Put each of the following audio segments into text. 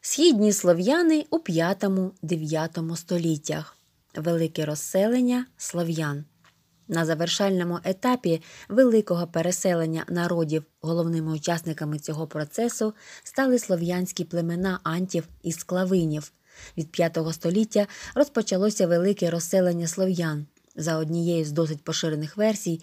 східні слов'яни у 5-9 століттях, велике розселення слов'ян. На завершальному етапі великого переселення народів головними учасниками цього процесу стали слов'янські племена антів і склавинів. Від 5 століття розпочалося велике розселення слов'ян за однією з досить поширених версій.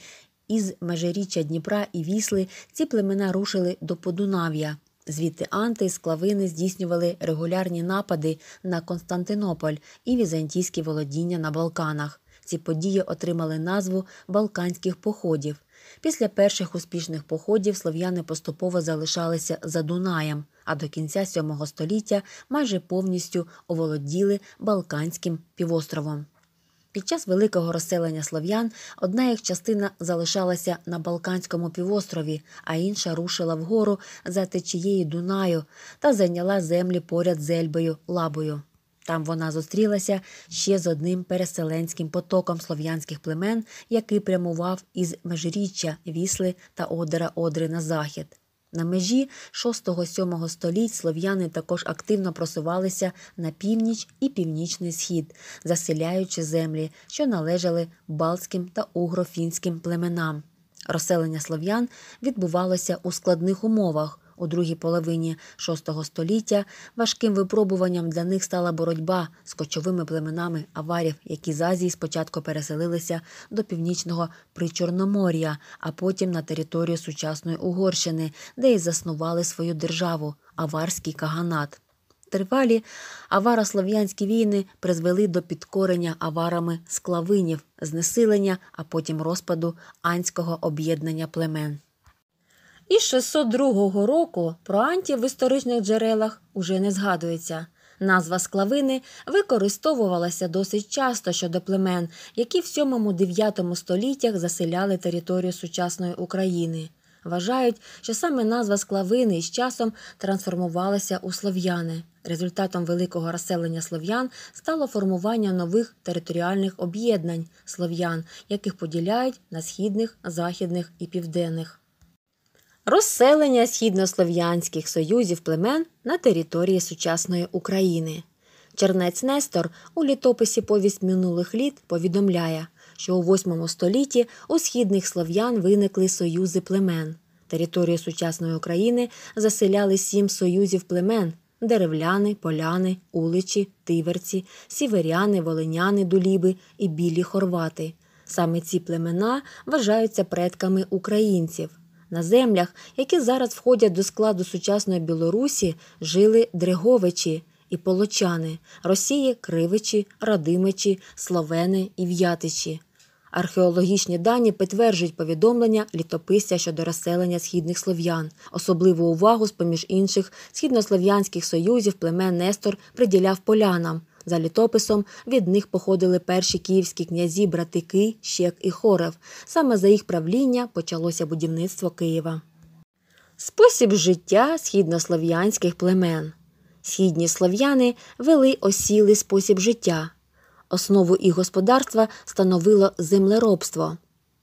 Із межиріччя Дніпра і Вісли ці племена рушили до Подунав'я, Звідти анти і склавини здійснювали регулярні напади на Константинополь і візантійські володіння на Балканах. Ці події отримали назву Балканських походів. Після перших успішних походів слов'яни поступово залишалися за Дунаєм, а до кінця VII століття майже повністю оволоділи Балканським півостровом. Під час великого розселення слов'ян одна їх частина залишалася на Балканському півострові, а інша рушила вгору за течією Дунаю та зайняла землі поряд з Ельбою Лабою. Там вона зустрілася ще з одним переселенським потоком слов'янських племен, який прямував із межиріччя Вісли та Одера Одри на захід. На межі 6-7 століть слов'яни також активно просувалися на північ і північний схід, заселяючи землі, що належали балтським та угрофінським племенам. Розселення слов'ян відбувалося у складних умовах у другій половині VI століття важким випробуванням для них стала боротьба з кочовими племенами аварів, які з Азії спочатку переселилися до північного причорномор'я, а потім на територію сучасної Угорщини, де й заснували свою державу аварський каганат. Тривалі аварослов'янські війни призвели до підкорення аварами склавинів, знесилення, а потім розпаду анського об'єднання племен. Із 602 року про анті в історичних джерелах уже не згадується. Назва склавини використовувалася досить часто щодо племен, які в 7-9 століттях заселяли територію сучасної України. Вважають, що саме назва склавини із часом трансформувалася у слов'яни. Результатом великого розселення слов'ян стало формування нових територіальних об'єднань слов'ян, яких поділяють на східних, західних і південних розселення східнослов'янських союзів племен на території сучасної України. Чернець Нестор у літописі Повість минулих літ повідомляє, що у VIII столітті у східних слов'ян виникли союзи племен. Територію сучасної України заселяли сім союзів племен деревляни, поляни, уличі, тиверці, сіверяни, волиняни, дуліби і білі хорвати. Саме ці племена вважаються предками українців. На землях, які зараз входять до складу сучасної Білорусі, жили Дреговичі і Полочани, Росії Кривичі, Радимичі, Словени і В'ятичі. Археологічні дані підтверджують повідомлення літописця щодо розселення східних слов'ян. Особливу увагу, з поміж інших, східнослов'янських союзів племен Нестор приділяв полянам. За літописом від них походили перші київські князі, братики, Щек і Хорев. Саме за їх правління почалося будівництво Києва. Спосіб життя східнослов'янських племен. Східні слов'яни вели осілий спосіб життя. Основу їх господарства становило землеробство.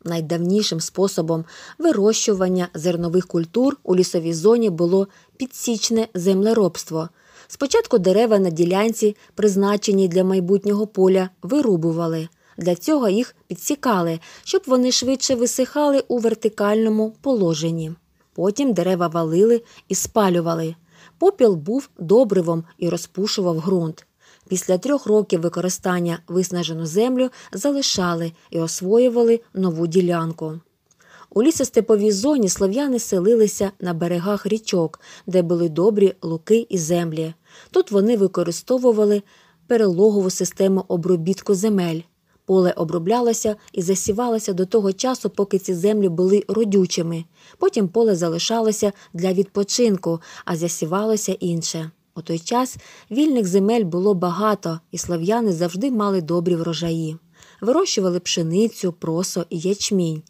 Найдавнішим способом вирощування зернових культур у лісовій зоні було підсічне землеробство. Спочатку дерева на ділянці, призначені для майбутнього поля, вирубували. Для цього їх підсікали, щоб вони швидше висихали у вертикальному положенні. Потім дерева валили і спалювали. Попіл був добривом і розпушував ґрунт. Після трьох років використання виснажену землю залишали і освоювали нову ділянку. У лісостеповій зоні слов'яни селилися на берегах річок, де були добрі луки і землі. Тут вони використовували перелогову систему обробітку земель. Поле оброблялося і засівалося до того часу, поки ці землі були родючими. Потім поле залишалося для відпочинку, а засівалося інше. У той час вільних земель було багато, і слав'яни завжди мали добрі врожаї. Вирощували пшеницю, просо і ячмінь.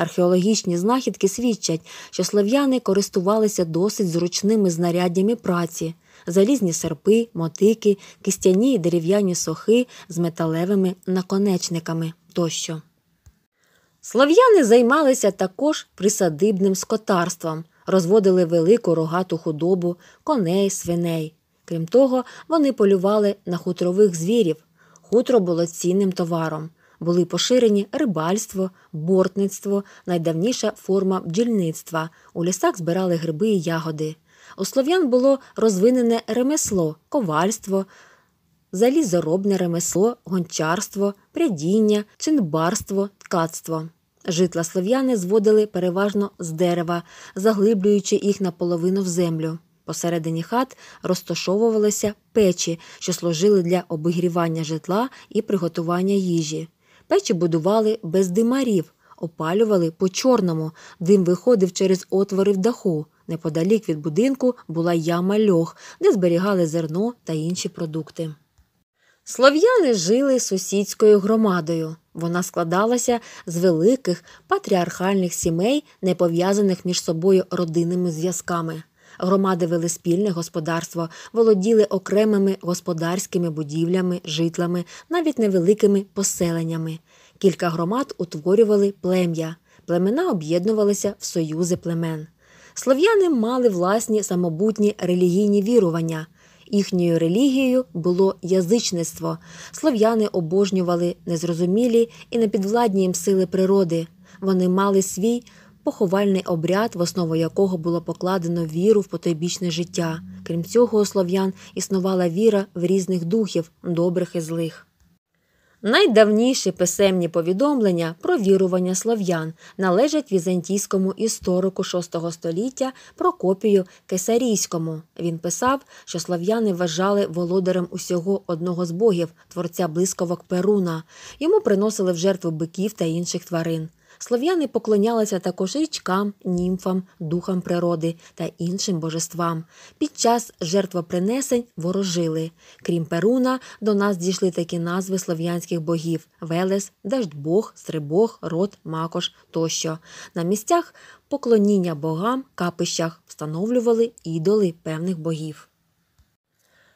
Археологічні знахідки свідчать, що слав'яни користувалися досить зручними знаряддями праці. Залізні серпи, мотики, кистяні і дерев'яні сохи з металевими наконечниками тощо. Слов'яни займалися також присадибним скотарством, розводили велику рогату худобу, коней, свиней. Крім того, вони полювали на хутрових звірів. Хутро було цінним товаром були поширені рибальство, бортництво, найдавніша форма бджільництва. У лісах збирали гриби і ягоди. У слов'ян було розвинене ремесло, ковальство, залізоробне ремесло, гончарство, прядіння, чинбарство, ткацтво. Житла слов'яни зводили переважно з дерева, заглиблюючи їх наполовину в землю. Посередині хат розташовувалися печі, що служили для обігрівання житла і приготування їжі. Печі будували без димарів, опалювали по чорному, дим виходив через отвори в даху. Неподалік від будинку була яма льох, де зберігали зерно та інші продукти. Слов'яни жили сусідською громадою. Вона складалася з великих патріархальних сімей, не пов'язаних між собою родинними зв'язками. Громади вели спільне господарство, володіли окремими господарськими будівлями, житлами, навіть невеликими поселеннями. Кілька громад утворювали плем'я. Племена об'єднувалися в союзи племен. Слов'яни мали власні самобутні релігійні вірування. Їхньою релігією було язичництво. Слов'яни обожнювали незрозумілі і непідвладні їм сили природи. Вони мали свій поховальний обряд, в основу якого було покладено віру в потойбічне життя. Крім цього, у слов'ян існувала віра в різних духів, добрих і злих. Найдавніші писемні повідомлення про вірування слов'ян належать візантійському історику VI століття Прокопію Кесарійському. Він писав, що слов'яни вважали володарем усього одного з богів, творця блисковок Перуна. Йому приносили в жертву биків та інших тварин. Слов'яни поклонялися також річкам, німфам, духам природи та іншим божествам. Під час жертвопринесень ворожили. Крім Перуна, до нас дійшли такі назви слов'янських богів Велес, Даждбог, Стрибог, Рот, Макош тощо. На місцях поклоніння богам, капищах встановлювали ідоли певних богів.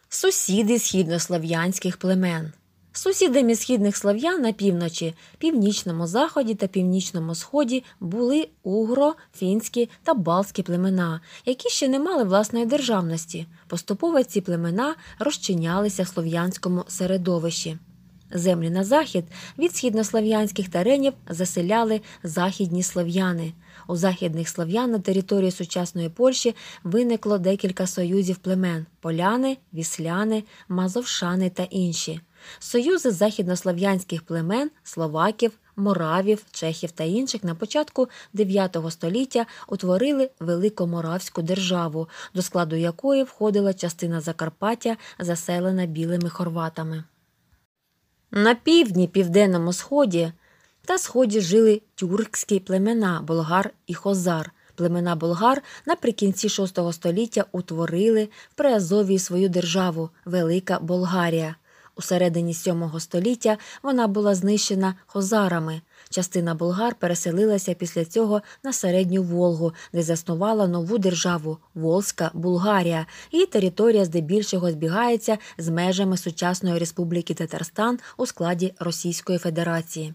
Сусіди східнослов'янських племен Сусідами східних слав'ян на півночі, північному заході та північному сході були угро, фінські та балські племена, які ще не мали власної державності. Поступово ці племена розчинялися в слов'янському середовищі. Землі на захід від східнослав'янських теренів заселяли західні слав'яни. У західних слав'ян на території сучасної Польщі виникло декілька союзів племен поляни, вісляни, мазовшани та інші. Союзи західнослов'янських племен, словаків, моравів, чехів та інших на початку IX століття утворили Великоморавську державу, до складу якої входила частина Закарпаття, заселена білими хорватами. На півдні, південному сході та сході жили тюркські племена болгар і хозар. Племена болгар наприкінці VI століття утворили в Приазовії свою державу Велика Болгарія. У середині VII століття вона була знищена хозарами. Частина болгар переселилася після цього на середню Волгу, де заснувала нову державу Волзька Булгарія. Її територія здебільшого збігається з межами сучасної республіки Татарстан у складі Російської Федерації.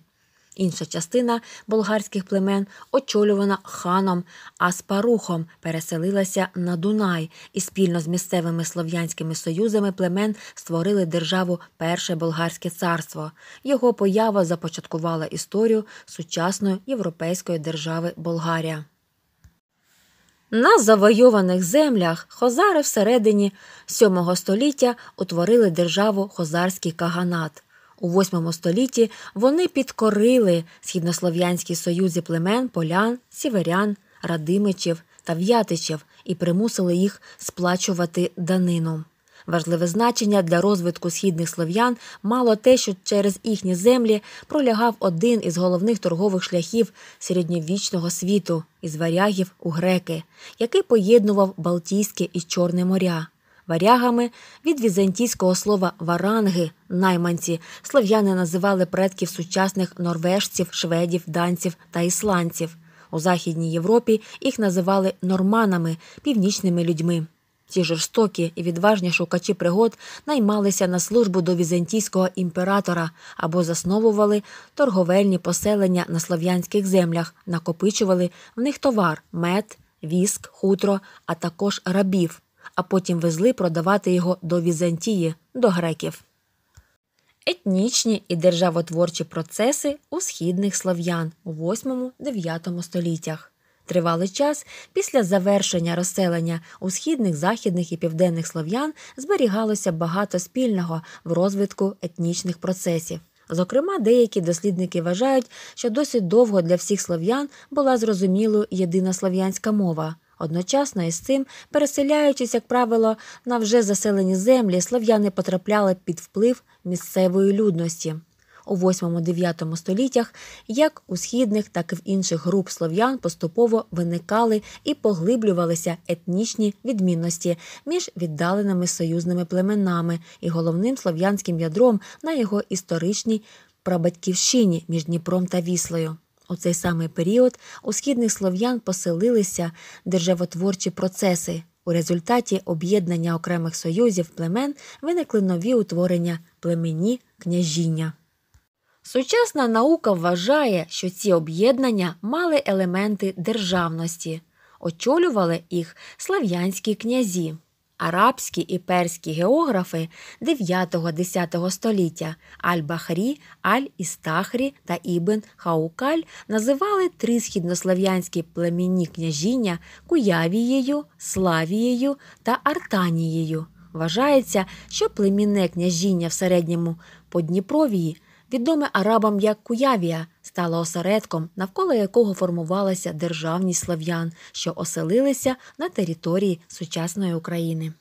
Інша частина болгарських племен, очолювана ханом Аспарухом, переселилася на Дунай і спільно з місцевими слов'янськими союзами племен створили державу Перше Болгарське царство. Його поява започаткувала історію сучасної європейської держави Болгарія. На завойованих землях Хозари всередині VII століття утворили державу Хозарський Каганат. У восьмому столітті вони підкорили східнослов'янські союзи племен полян, сіверян, радимичів та в'ятичів і примусили їх сплачувати данину. Важливе значення для розвитку східних слов'ян мало те, що через їхні землі пролягав один із головних торгових шляхів середньовічного світу із варягів у греки, який поєднував Балтійське і Чорне моря варягами від візантійського слова варанги найманці слав'яни називали предків сучасних норвежців, шведів, данців та ісландців. У Західній Європі їх називали норманами, північними людьми. Ці жорстокі і відважні шукачі пригод наймалися на службу до візантійського імператора або засновували торговельні поселення на слов'янських землях, накопичували в них товар мед, віск, хутро, а також рабів а потім везли продавати його до Візантії, до греків. Етнічні і державотворчі процеси у східних слов'ян у 8-9 століттях тривалий час після завершення розселення у східних, західних і південних слов'ян зберігалося багато спільного в розвитку етнічних процесів. Зокрема, деякі дослідники вважають, що досить довго для всіх слов'ян була зрозумілою єдина слов'янська мова. Одночасно із цим, переселяючись, як правило, на вже заселені землі, слов'яни потрапляли під вплив місцевої людності. У 8-9 століттях як у східних, так і в інших груп слов'ян поступово виникали і поглиблювалися етнічні відмінності між віддаленими союзними племенами і головним слов'янським ядром на його історичній прабатьківщині між Дніпром та Віслою. У цей самий період у східних слов'ян поселилися державотворчі процеси. У результаті об'єднання окремих союзів племен виникли нові утворення племені княжіння. Сучасна наука вважає, що ці об'єднання мали елементи державності, очолювали їх слав'янські князі. Арабські і перські географи 9-10 століття Аль-Бахрі, Аль-Істахрі та Ібн Хаукаль називали три східнослов'янські племінні княжіння Куявією, Славією та Артанією. Вважається, що племінне княжіння в середньому Подніпровії – відоме арабам як Куявія, стало осередком, навколо якого формувалася державність слав'ян, що оселилися на території сучасної України.